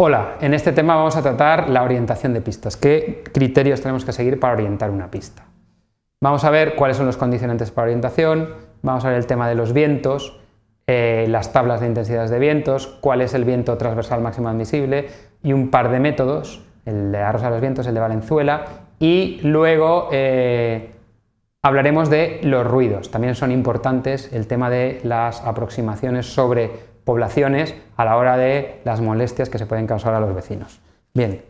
Hola, en este tema vamos a tratar la orientación de pistas. ¿Qué criterios tenemos que seguir para orientar una pista? Vamos a ver cuáles son los condicionantes para orientación, vamos a ver el tema de los vientos, eh, las tablas de intensidades de vientos, cuál es el viento transversal máximo admisible y un par de métodos, el de la a los Vientos, el de Valenzuela, y luego eh, hablaremos de los ruidos. También son importantes el tema de las aproximaciones sobre poblaciones a la hora de las molestias que se pueden causar a los vecinos. Bien,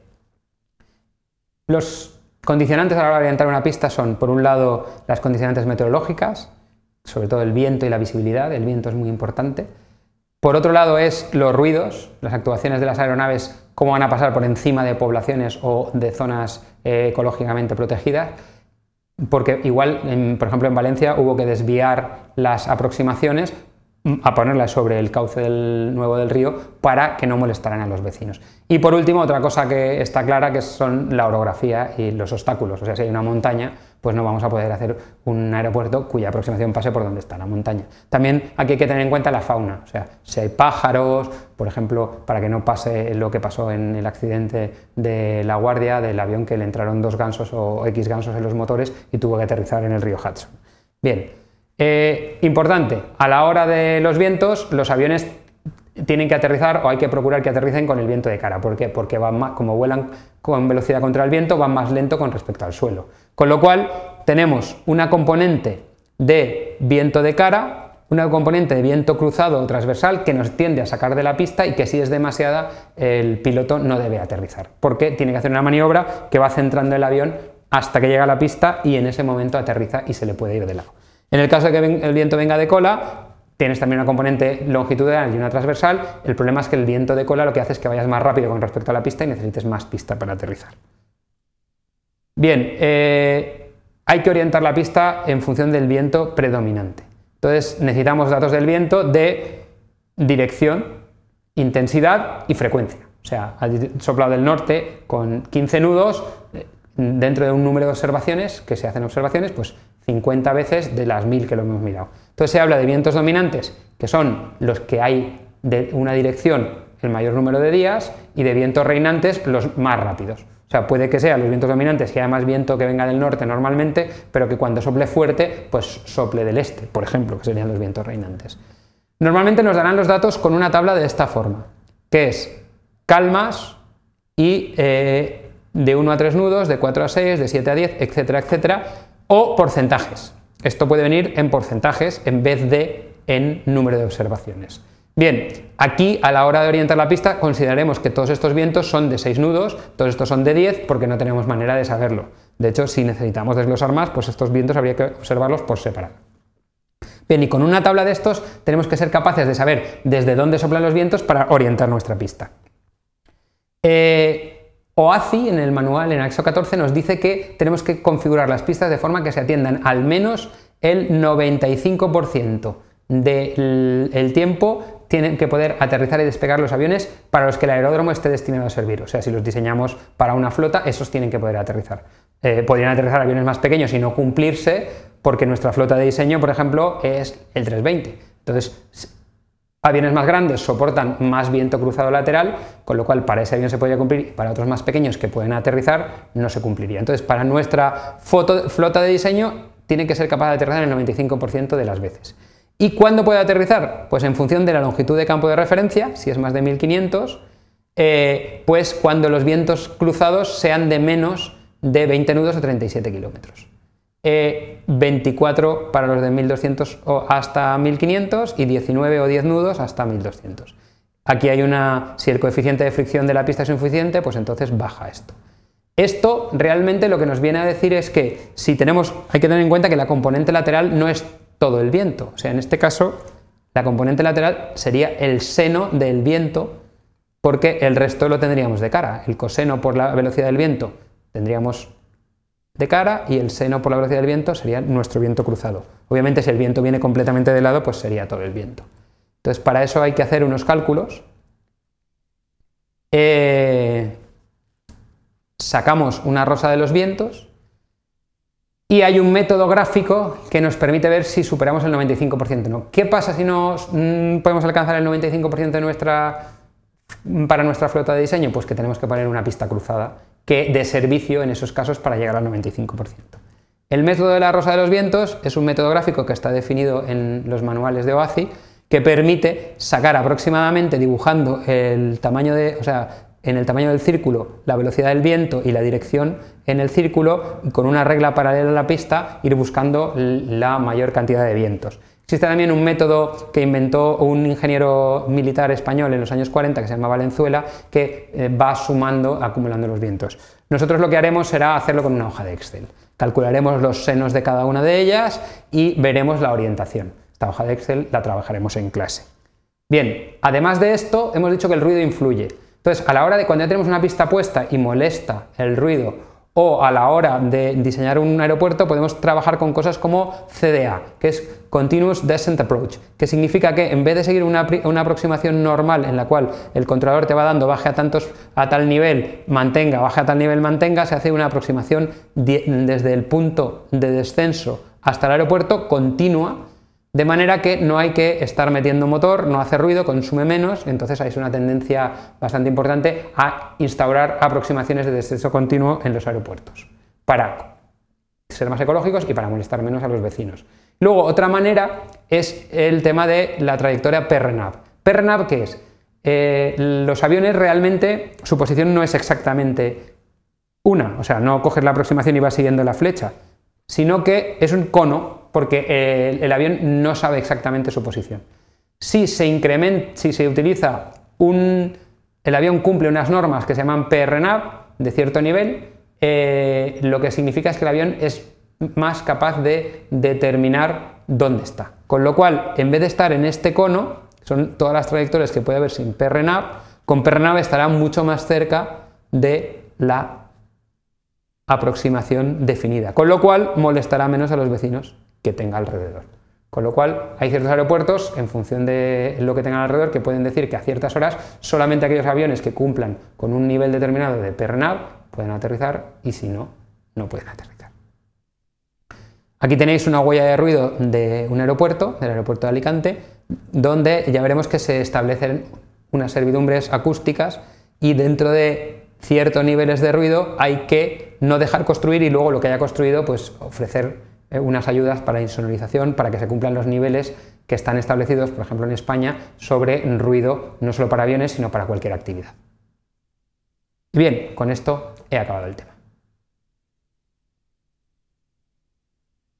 los condicionantes a la hora de orientar una pista son, por un lado, las condicionantes meteorológicas, sobre todo el viento y la visibilidad, el viento es muy importante. Por otro lado es los ruidos, las actuaciones de las aeronaves, cómo van a pasar por encima de poblaciones o de zonas eh, ecológicamente protegidas, porque igual, por ejemplo, en Valencia hubo que desviar las aproximaciones a ponerla sobre el cauce del, nuevo del río para que no molestaran a los vecinos. Y por último, otra cosa que está clara que son la orografía y los obstáculos. O sea, si hay una montaña, pues no vamos a poder hacer un aeropuerto cuya aproximación pase por donde está la montaña. También aquí hay que tener en cuenta la fauna. O sea, si hay pájaros, por ejemplo, para que no pase lo que pasó en el accidente de la guardia del avión que le entraron dos gansos o X gansos en los motores y tuvo que aterrizar en el río Hudson. Bien, eh, importante, a la hora de los vientos, los aviones tienen que aterrizar o hay que procurar que aterricen con el viento de cara. ¿Por qué? Porque van más, como vuelan con velocidad contra el viento, van más lento con respecto al suelo. Con lo cual, tenemos una componente de viento de cara, una componente de viento cruzado o transversal que nos tiende a sacar de la pista y que si es demasiada, el piloto no debe aterrizar, porque tiene que hacer una maniobra que va centrando el avión hasta que llega a la pista y en ese momento aterriza y se le puede ir de lado. En el caso de que el viento venga de cola, tienes también una componente longitudinal y una transversal. El problema es que el viento de cola lo que hace es que vayas más rápido con respecto a la pista y necesites más pista para aterrizar. Bien, eh, hay que orientar la pista en función del viento predominante. Entonces necesitamos datos del viento de dirección, intensidad y frecuencia. O sea, ha soplado del norte con 15 nudos, eh, dentro de un número de observaciones, que se hacen observaciones, pues 50 veces de las 1000 que lo hemos mirado. Entonces se habla de vientos dominantes, que son los que hay de una dirección el mayor número de días, y de vientos reinantes los más rápidos. O sea, puede que sean los vientos dominantes, que haya más viento que venga del norte normalmente, pero que cuando sople fuerte, pues sople del este, por ejemplo, que serían los vientos reinantes. Normalmente nos darán los datos con una tabla de esta forma, que es calmas y eh, de 1 a 3 nudos, de 4 a 6, de 7 a 10, etcétera, etcétera, o porcentajes. Esto puede venir en porcentajes en vez de en número de observaciones. Bien, aquí a la hora de orientar la pista consideraremos que todos estos vientos son de 6 nudos, todos estos son de 10 porque no tenemos manera de saberlo. De hecho, si necesitamos desglosar más, pues estos vientos habría que observarlos por separado. Bien, y con una tabla de estos tenemos que ser capaces de saber desde dónde soplan los vientos para orientar nuestra pista. Eh, OACI en el manual, en AXO 14, nos dice que tenemos que configurar las pistas de forma que se atiendan al menos el 95% del tiempo tienen que poder aterrizar y despegar los aviones para los que el aeródromo esté destinado a servir. O sea, si los diseñamos para una flota, esos tienen que poder aterrizar. Eh, podrían aterrizar aviones más pequeños y no cumplirse porque nuestra flota de diseño, por ejemplo, es el 320. Entonces, Aviones más grandes soportan más viento cruzado lateral, con lo cual para ese avión se podría cumplir y para otros más pequeños que pueden aterrizar no se cumpliría. Entonces, para nuestra flota de diseño, tiene que ser capaz de aterrizar el 95% de las veces. ¿Y cuándo puede aterrizar? Pues en función de la longitud de campo de referencia, si es más de 1500, eh, pues cuando los vientos cruzados sean de menos de 20 nudos o 37 kilómetros. 24 eh, para los de 1200 hasta 1500 y 19 o 10 nudos hasta 1200. Aquí hay una, si el coeficiente de fricción de la pista es insuficiente, pues entonces baja esto. Esto realmente lo que nos viene a decir es que si tenemos, hay que tener en cuenta que la componente lateral no es todo el viento, o sea, en este caso la componente lateral sería el seno del viento porque el resto lo tendríamos de cara. El coseno por la velocidad del viento tendríamos de cara y el seno por la velocidad del viento sería nuestro viento cruzado. Obviamente si el viento viene completamente de lado, pues sería todo el viento. Entonces para eso hay que hacer unos cálculos. Eh, sacamos una rosa de los vientos y hay un método gráfico que nos permite ver si superamos el 95% no. ¿Qué pasa si no mm, podemos alcanzar el 95% de nuestra para nuestra flota de diseño? Pues que tenemos que poner una pista cruzada, que de servicio en esos casos para llegar al 95%. El método de la rosa de los vientos es un método gráfico que está definido en los manuales de OACI que permite sacar aproximadamente dibujando el tamaño de, o sea, en el tamaño del círculo la velocidad del viento y la dirección en el círculo, con una regla paralela a la pista, ir buscando la mayor cantidad de vientos. Existe también un método que inventó un ingeniero militar español en los años 40 que se llama Valenzuela, que eh, va sumando, acumulando los vientos. Nosotros lo que haremos será hacerlo con una hoja de Excel. Calcularemos los senos de cada una de ellas y veremos la orientación. Esta hoja de Excel la trabajaremos en clase. Bien, además de esto, hemos dicho que el ruido influye. Entonces, a la hora de cuando ya tenemos una pista puesta y molesta el ruido o a la hora de diseñar un aeropuerto podemos trabajar con cosas como CDA, que es Continuous Descent Approach, que significa que en vez de seguir una, una, aproximación normal en la cual el controlador te va dando baje a tantos a tal nivel, mantenga, baje a tal nivel, mantenga, se hace una aproximación desde el punto de descenso hasta el aeropuerto continua de manera que no hay que estar metiendo motor, no hace ruido, consume menos, entonces hay una tendencia bastante importante a instaurar aproximaciones de descenso continuo en los aeropuertos para ser más ecológicos y para molestar menos a los vecinos. Luego, otra manera es el tema de la trayectoria PRNAV. PRNAV ¿qué es? Eh, los aviones realmente, su posición no es exactamente una, o sea, no coges la aproximación y vas siguiendo la flecha, sino que es un cono porque eh, el, avión no sabe exactamente su posición. Si se incrementa, si se utiliza un. El avión cumple unas normas que se llaman PRNAV de cierto nivel, eh, lo que significa es que el avión es más capaz de determinar dónde está. Con lo cual, en vez de estar en este cono, son todas las trayectorias que puede haber sin PRNAV, con PRNAV estará mucho más cerca de la aproximación definida, con lo cual molestará menos a los vecinos que tenga alrededor. Con lo cual, hay ciertos aeropuertos, en función de lo que tengan alrededor, que pueden decir que a ciertas horas solamente aquellos aviones que cumplan con un nivel determinado de PERNAV pueden aterrizar y si no, no pueden aterrizar. Aquí tenéis una huella de ruido de un aeropuerto, del aeropuerto de Alicante, donde ya veremos que se establecen unas servidumbres acústicas y dentro de ciertos niveles de ruido hay que no dejar construir y luego lo que haya construido pues ofrecer eh, unas ayudas para insonorización para que se cumplan los niveles que están establecidos, por ejemplo, en España, sobre ruido no solo para aviones, sino para cualquier actividad. Y bien, con esto he acabado el tema.